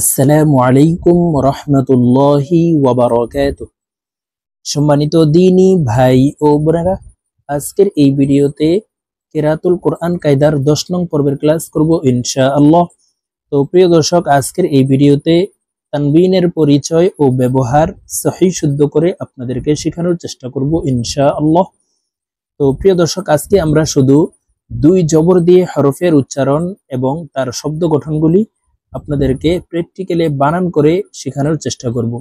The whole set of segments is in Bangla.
আসসালামু আলাইকুম রহমতুল্লাহি সম্মানিত দিনী ভাই ও বোনেরা আজকের এই ভিডিওতে কেরাতুল কোরআন কায়দার দশ নং পর্বের ক্লাস করব ইনশা আল্লাহ তো প্রিয় দর্শক আজকের এই ভিডিওতে তানবিনের পরিচয় ও ব্যবহার সহি শুদ্ধ করে আপনাদেরকে শেখানোর চেষ্টা করব ইনশা আল্লাহ তো প্রিয় দর্শক আজকে আমরা শুধু দুই জবর দিয়ে হরফের উচ্চারণ এবং তার শব্দ গঠনগুলি আপনাদেরকে প্র্যাকটিক্যালে বানান করে শেখানোর চেষ্টা করব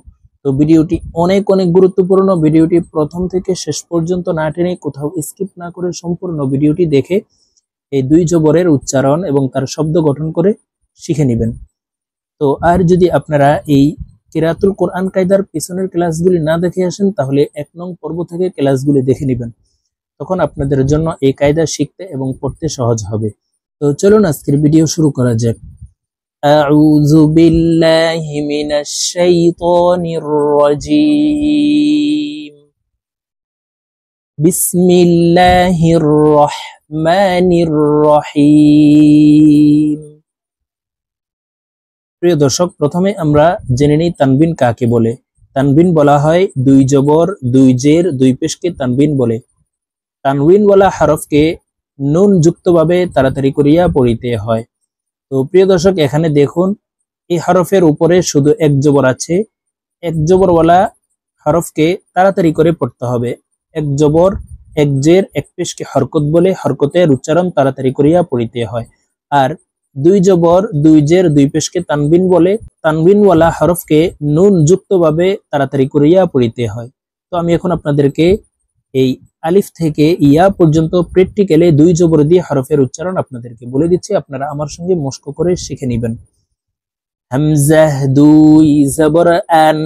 তো ভিডিওটি অনেক অনেক গুরুত্বপূর্ণ ভিডিওটি প্রথম থেকে শেষ পর্যন্ত না টেনে কোথাও স্কিপ না করে সম্পূর্ণ ভিডিওটি দেখে এই দুই জবরের উচ্চারণ এবং তার শব্দ গঠন করে শিখে নেবেন তো আর যদি আপনারা এই কেরাতুল কোরআন কায়দার পিছনের ক্লাসগুলি না দেখে আসেন তাহলে এক নং পর্ব থেকে ক্লাসগুলি দেখে নেবেন তখন আপনাদের জন্য এই কায়দা শিখতে এবং পড়তে সহজ হবে তো চলুন আজকের ভিডিও শুরু করা যাক أعوذ بالله من الشيطان الرجيم بسم الله الرحمن الرحيم প্রিয় দর্শক প্রথমে আমরা জেনে নিই তানবিন কাকে বলে তানবিন বলা হয় দুই জবর দুই জের দুই পেশকে তানবিন বলে তানবিন বলা হরফকে নুন যুক্তভাবে তাড়াতাড়ি করিয়া পড়িতে হয় তো প্রিয় দর্শক এখানে দেখুন এই হরফের উপরে শুধু এক জবর আছে এক জবরওয়ালা হরফকে তাড়াতাড়ি করে পড়তে হবে এক জবর এক জের এক পেশকে হরকত বলে হরকতের উচ্চারণ তাড়াতাড়ি করিয়া পড়িতে হয় আর দুই জবর দুই জের দুই পেশকে তানবিন বলে তানবিনওয়ালা হরফকে নুন যুক্তভাবে তাড়াতাড়ি করিয়া পড়িতে হয় তো আমি এখন আপনাদেরকে এই আলিফ থেকে ইয়া পর্যন্ত প্র্যাকটিক্যালে দুই জবর দিয়ে হরফের উচ্চারণ আপনাদেরকে বলে দিচ্ছি আপনারা আমার সঙ্গে মস্ক করে শিখে নেবেন হামজাহ দুই জবর আন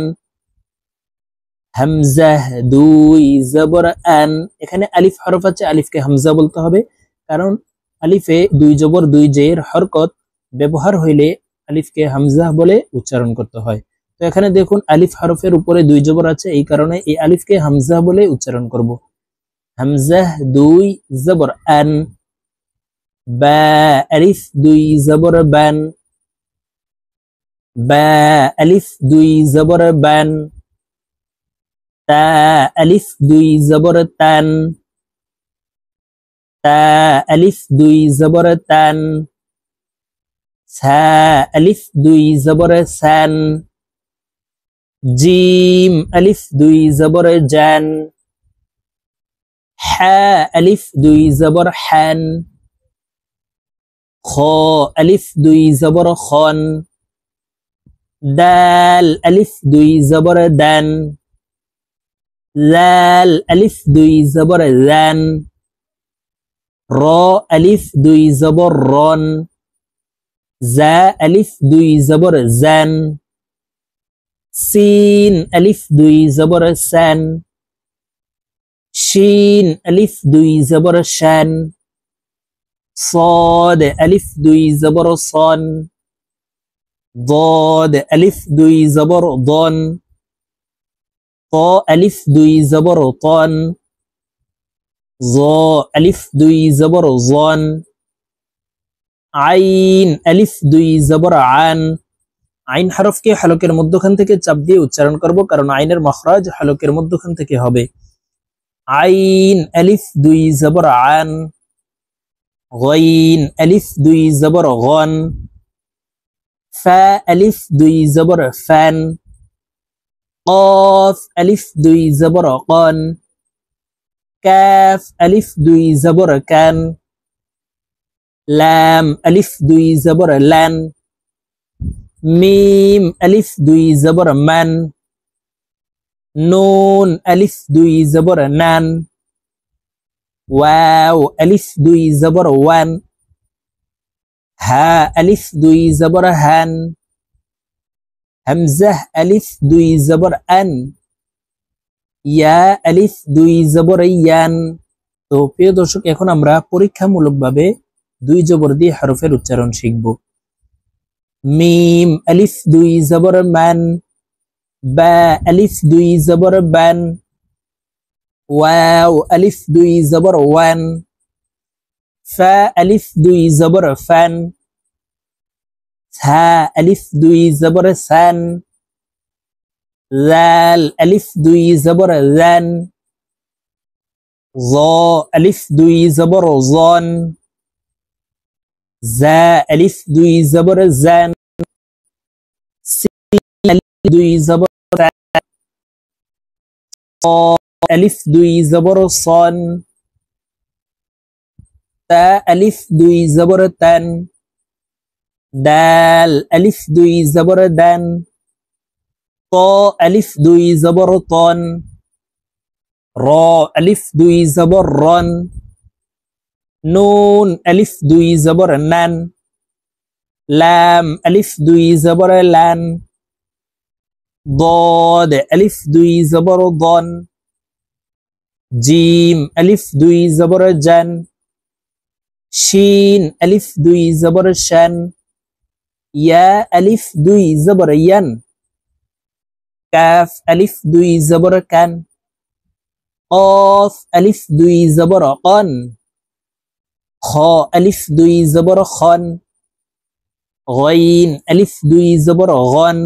হামজাহ দুই জবর আন এখানে আলিফ হরফ আছে আলিফকে হামজা বলতে হবে কারণ আলিফে দুই জবর দুই জের হরকত ব্যবহার হইলে আলিফকে হামজাহ বলে উচ্চারণ করতে হয় তো এখানে দেখুন আলিফ হরফের উপরে দুই জবর আছে এই কারণে এই আলিফকে হামজা বলে উচ্চারণ করব হামজাহ দুই জবর আন বা আলিফ দুই জবর বান বা আলিফ দুই জবর বান তা আলিফ দুই জবর তান তা আলিফ দুই জবর তান সা আলিফ দুই জবর সান জিম আলিফ দুই জবর জান حا ألف دوي زبر حان خا ألف دوي زبر خان دال ألف دوي زبر دان لال ألف دوي زبر لان را ألف دوي زبر ران زا ألف دوي زبر زان سين ألف دوي زبر سان শিন আলিফ দুই জবর শান صاد ألف دوي زبر صان ضاد ألف دوي زبر ضان طا ألف دوي زبر طان ظا ألف دوي زبر ظان عين ألف دوي زبر عان আইন হরফকে হলকের মধ্যখান থেকে চাপ দিয়ে উচ্চারণ করব কারণ আইনের মখরাজ হলকের মধ্যখান থেকে হবে عين ألف دوي زبر عن غين ألف دوي زبر غن فا ألف دوي زبر فان قاف ألف دوي زبر قان كاف ألف دوي زبر كان لام ألف دوي زبر لان ميم ألف دوي زبر من নুন আলিফ দুই জবর নান ওয়াও আলিফ দুই জবর ওয়ান হা আলিফ দুই জবর হান হামজাহ আলিফ দুই জবর আন ইয়া আলিফ দুই জবর ইয়ান তো প্রিয় দর্শক এখন আমরা পরীক্ষামূলকভাবে দুই জবর দিয়ে হরফের উচ্চারণ শিখব মিম আলিফ দুই জবর মান با ألف دوي زبر بان واو ألف دوي زبر وان فا ألف دوي زبر فان تا ألف دوي زبر سان ذال ألف دوي زبر ذان ظا ألف دوي زبر ظان زا ألف دوي زبر زان سين ألف دوي زبر ألف دوي زبر صان تا ألف دوي زبر تان دال ألف دوي زبر دان طا ألف دوي زبر طان را ألف دوي زبر ران نون ألف دوي زبر نان لام ألف دوي زبر لان ضاد ألف দুই জবর ضن জিম ألف দুই জবর জেন শিন ألف দুই জবর শান ইয়া ألف দুই জবর ইয়ান কাফ ألف দুই জবর কান قاف ألف দুই জবর قن খ ألف দুই জবর খন غين ألف দুই জবর غن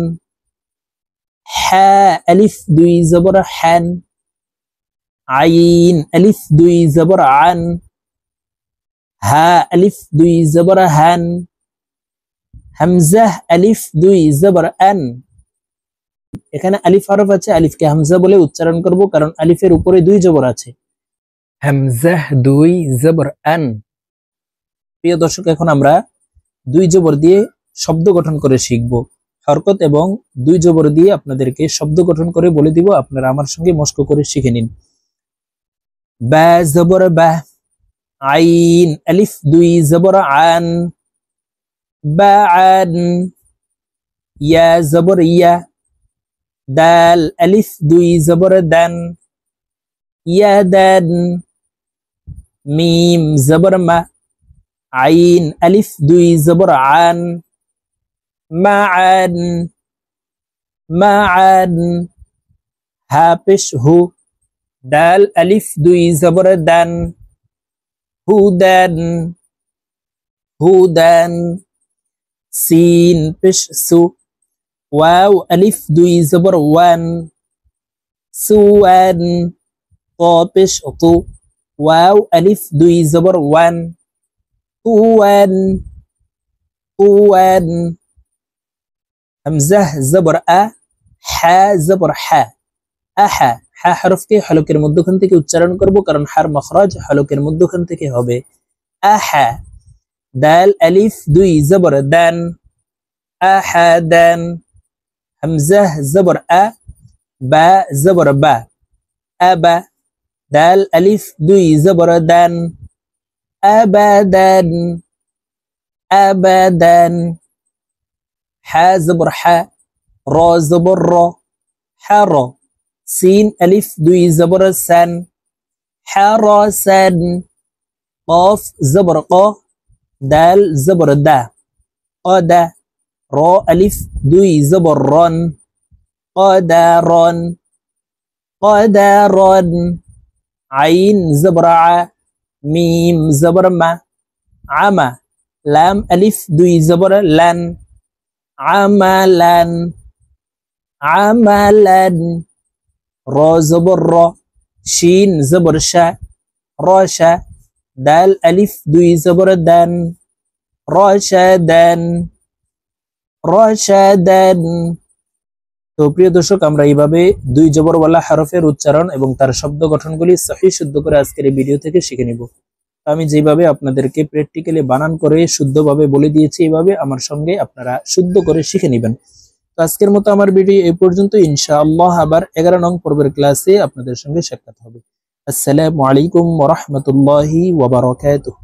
হ্যাঁ আলিফ দুই জবর হ্যান আইন আলিফ দুই জবর আন হা হ্যাঁ, আলিফ দুই জবর হ্যান হামজাহ আলিফ দুই জবর আন এখানে আলিফ আরফ আছে আলিফকে হামজা বলে উচ্চারণ করব কারণ আলিফের উপরে দুই জবর আছে হামজাহ দুই জবর আন প্রিয় দর্শক এখন আমরা দুই জবর দিয়ে শব্দ গঠন করে শিখবো হরকত এবং দুই জবর দিয়ে আপনাদেরকে শব্দ গঠন করে বলে দিব আপনারা আমার সঙ্গে মস্ক করে শিখে নিন ব্যা জবর আইন আলিফ দুই জবর আন বা আন ইয়া জবর ইয়া দাল আলিফ দুই জবর দেন ইয়া দেন মিম জবর মা আইন আলিফ দুই জবর আন معا معا هو دال ألف دوي زبر دان هودان هودان سين بش سو واو ألف دوي زبر وان سوان طابش طو واو ألف دوي زبر وان توان توان همزه زبر ا ح زبر ح ا ح ح حرف কে হলকের মধ্যখান থেকে উচ্চারণ করব কারণ হার مخرج হলকের মধ্যখান থেকে হবে ا ح دال الف دوی زبر دان ا ح دان همزه زبر ا ب زبر ب ا ب دال الف دوی زبر دان ابدا ابدا ح زبر ح را زبر را حرا سين ألف دوي زبر سن حرا سن قاف زبر قا دال زبر دا قدا را ألف دوي زبر رن قدرا ران عين زبر ع ميم زبر ما عما لام ألف دوي زبر لن আমালান আমালান র জবর র শিন জবর শা র শা দাল আলিফ দুই জবর দান রশাদান রশাদান তো প্রিয় দর্শক আমরা এইভাবে দুই জবরওয়ালা হরফের উচ্চারণ এবং তার শব্দ গঠনগুলি সহি শুদ্ধ করে আজকের এই ভিডিও থেকে শিখে নিব আমি যেভাবে আপনাদেরকে প্র্যাকটিক্যালি বানান করে শুদ্ধভাবে বলে দিয়েছি এইভাবে আমার সঙ্গে আপনারা শুদ্ধ করে শিখে নেবেন তো আজকের মতো আমার ভিডিও এই পর্যন্ত ইনশাআল্লাহ আবার এগারো নং পর্বের ক্লাসে আপনাদের সঙ্গে সাক্ষাৎ হবে আসসালামু আলাইকুম ওরহমতুল্লাহি ওবরাকাতুহ